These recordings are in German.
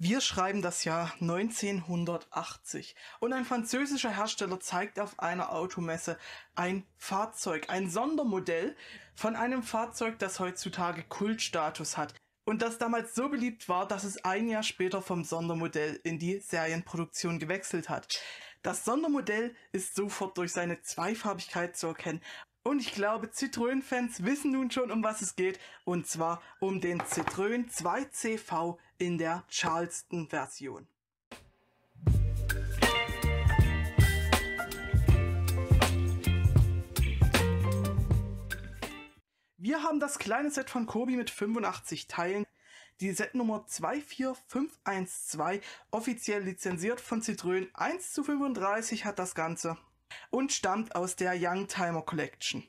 Wir schreiben das Jahr 1980 und ein französischer Hersteller zeigt auf einer Automesse ein Fahrzeug, ein Sondermodell von einem Fahrzeug, das heutzutage Kultstatus hat und das damals so beliebt war, dass es ein Jahr später vom Sondermodell in die Serienproduktion gewechselt hat. Das Sondermodell ist sofort durch seine Zweifarbigkeit zu erkennen und ich glaube, Citroën-Fans wissen nun schon, um was es geht. Und zwar um den Citroën 2CV in der Charleston-Version. Wir haben das kleine Set von Kobi mit 85 Teilen, die Setnummer 24512, offiziell lizenziert von Citroën. 1 zu 35 hat das Ganze und stammt aus der Youngtimer Collection.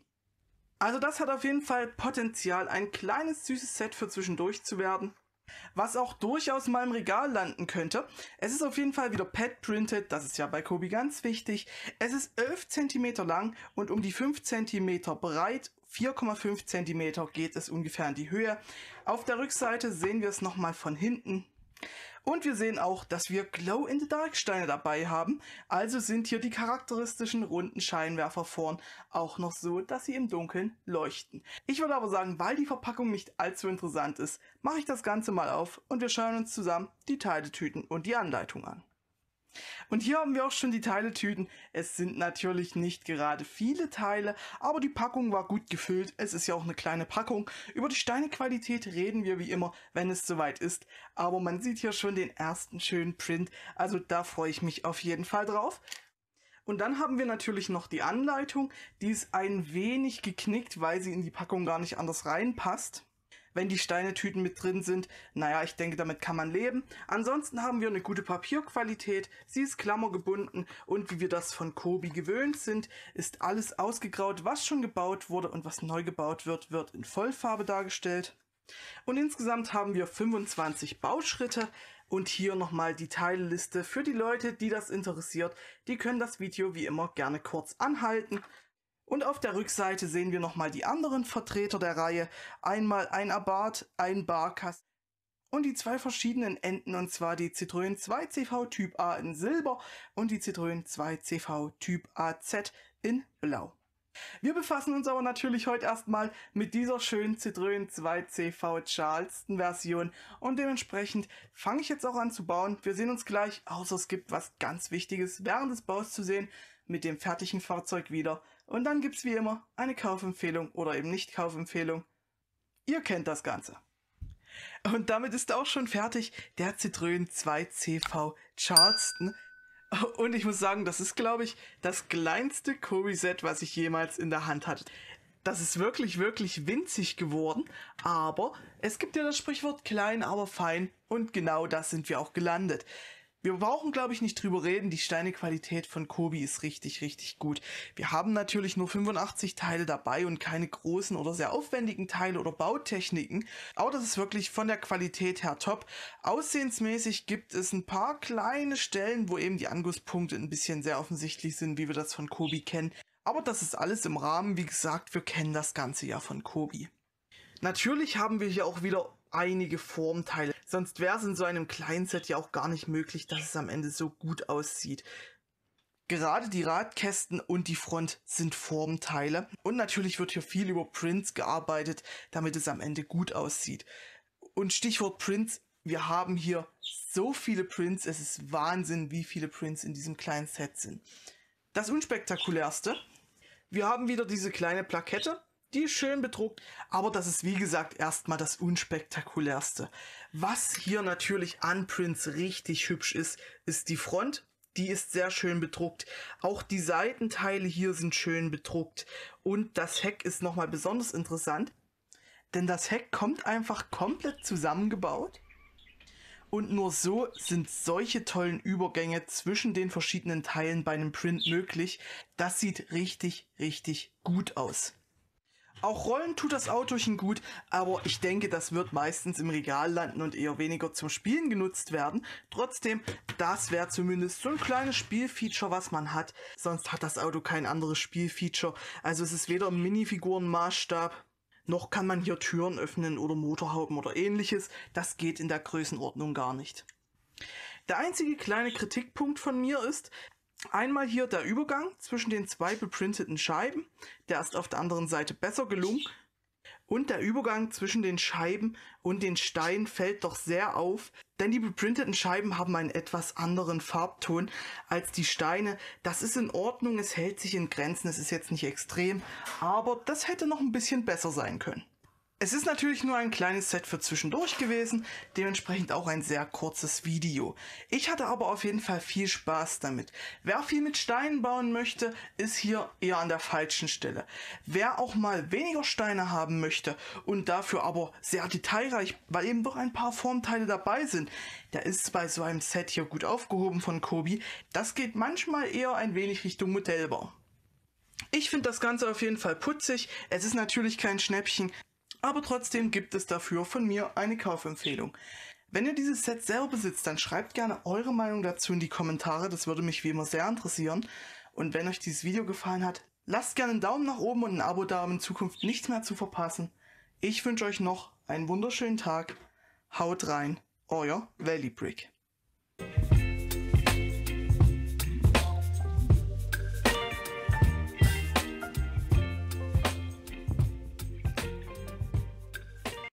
Also das hat auf jeden Fall Potenzial, ein kleines süßes Set für zwischendurch zu werden, was auch durchaus mal im Regal landen könnte. Es ist auf jeden Fall wieder pad printed, das ist ja bei Kobi ganz wichtig. Es ist 11 cm lang und um die 5 cm breit 4,5 cm geht es ungefähr in die Höhe. Auf der Rückseite sehen wir es nochmal von hinten. Und wir sehen auch, dass wir Glow-in-the-Dark-Steine dabei haben. Also sind hier die charakteristischen runden Scheinwerfer vorn auch noch so, dass sie im Dunkeln leuchten. Ich würde aber sagen, weil die Verpackung nicht allzu interessant ist, mache ich das Ganze mal auf und wir schauen uns zusammen die Teiletüten und die Anleitung an. Und hier haben wir auch schon die Teiletüten. Es sind natürlich nicht gerade viele Teile, aber die Packung war gut gefüllt. Es ist ja auch eine kleine Packung. Über die Steinequalität reden wir wie immer, wenn es soweit ist. Aber man sieht hier schon den ersten schönen Print. Also da freue ich mich auf jeden Fall drauf. Und dann haben wir natürlich noch die Anleitung. Die ist ein wenig geknickt, weil sie in die Packung gar nicht anders reinpasst wenn die Steinetüten mit drin sind. Naja, ich denke, damit kann man leben. Ansonsten haben wir eine gute Papierqualität. Sie ist klammergebunden und wie wir das von Kobi gewöhnt sind, ist alles ausgegraut, was schon gebaut wurde und was neu gebaut wird, wird in Vollfarbe dargestellt. Und insgesamt haben wir 25 Bauschritte und hier nochmal die Teilliste für die Leute, die das interessiert. Die können das Video wie immer gerne kurz anhalten und auf der Rückseite sehen wir nochmal die anderen Vertreter der Reihe. Einmal ein Abarth, ein Barkas und die zwei verschiedenen Enden, und zwar die Citroën 2CV Typ A in Silber und die Citroën 2CV Typ AZ in Blau. Wir befassen uns aber natürlich heute erstmal mit dieser schönen Citroën 2CV Charleston Version und dementsprechend fange ich jetzt auch an zu bauen. Wir sehen uns gleich, außer es gibt was ganz Wichtiges während des Baus zu sehen mit dem fertigen Fahrzeug wieder und dann gibt es wie immer eine Kaufempfehlung oder eben nicht Kaufempfehlung. Ihr kennt das Ganze. Und damit ist auch schon fertig der Citroën 2CV Charleston. Und ich muss sagen, das ist, glaube ich, das kleinste Kobi-Set, was ich jemals in der Hand hatte. Das ist wirklich, wirklich winzig geworden, aber es gibt ja das Sprichwort klein, aber fein und genau das sind wir auch gelandet wir brauchen, glaube ich, nicht drüber reden. Die Steinequalität von Kobi ist richtig, richtig gut. Wir haben natürlich nur 85 Teile dabei und keine großen oder sehr aufwendigen Teile oder Bautechniken. Aber das ist wirklich von der Qualität her top. Aussehensmäßig gibt es ein paar kleine Stellen, wo eben die Angusspunkte ein bisschen sehr offensichtlich sind, wie wir das von Kobi kennen. Aber das ist alles im Rahmen. Wie gesagt, wir kennen das Ganze ja von Kobi. Natürlich haben wir hier auch wieder einige Formteile. Sonst wäre es in so einem kleinen Set ja auch gar nicht möglich, dass es am Ende so gut aussieht. Gerade die Radkästen und die Front sind Formteile. Und natürlich wird hier viel über Prints gearbeitet, damit es am Ende gut aussieht. Und Stichwort Prints, wir haben hier so viele Prints, es ist Wahnsinn, wie viele Prints in diesem kleinen Set sind. Das unspektakulärste, wir haben wieder diese kleine Plakette, die ist schön bedruckt, aber das ist wie gesagt erstmal das unspektakulärste. Was hier natürlich an Prince richtig hübsch ist, ist die Front. Die ist sehr schön bedruckt. Auch die Seitenteile hier sind schön bedruckt. Und das Heck ist nochmal besonders interessant, denn das Heck kommt einfach komplett zusammengebaut. Und nur so sind solche tollen Übergänge zwischen den verschiedenen Teilen bei einem Print möglich. Das sieht richtig, richtig gut aus. Auch rollen tut das Autochen gut, aber ich denke, das wird meistens im Regal landen und eher weniger zum Spielen genutzt werden. Trotzdem, das wäre zumindest so ein kleines Spielfeature, was man hat. Sonst hat das Auto kein anderes Spielfeature. Also es ist weder im Minifigurenmaßstab, noch kann man hier Türen öffnen oder Motorhauben oder ähnliches. Das geht in der Größenordnung gar nicht. Der einzige kleine Kritikpunkt von mir ist, Einmal hier der Übergang zwischen den zwei beprinteten Scheiben, der ist auf der anderen Seite besser gelungen. Und der Übergang zwischen den Scheiben und den Steinen fällt doch sehr auf, denn die beprinteten Scheiben haben einen etwas anderen Farbton als die Steine. Das ist in Ordnung, es hält sich in Grenzen, es ist jetzt nicht extrem, aber das hätte noch ein bisschen besser sein können. Es ist natürlich nur ein kleines Set für zwischendurch gewesen, dementsprechend auch ein sehr kurzes Video. Ich hatte aber auf jeden Fall viel Spaß damit. Wer viel mit Steinen bauen möchte, ist hier eher an der falschen Stelle. Wer auch mal weniger Steine haben möchte und dafür aber sehr detailreich, weil eben doch ein paar Formteile dabei sind, der ist bei so einem Set hier gut aufgehoben von Kobi. Das geht manchmal eher ein wenig Richtung Modellbau. Ich finde das Ganze auf jeden Fall putzig. Es ist natürlich kein Schnäppchen aber trotzdem gibt es dafür von mir eine Kaufempfehlung. Wenn ihr dieses Set selber besitzt, dann schreibt gerne eure Meinung dazu in die Kommentare, das würde mich wie immer sehr interessieren. Und wenn euch dieses Video gefallen hat, lasst gerne einen Daumen nach oben und ein Abo da, um in Zukunft nichts mehr zu verpassen. Ich wünsche euch noch einen wunderschönen Tag. Haut rein, euer Valley Brick.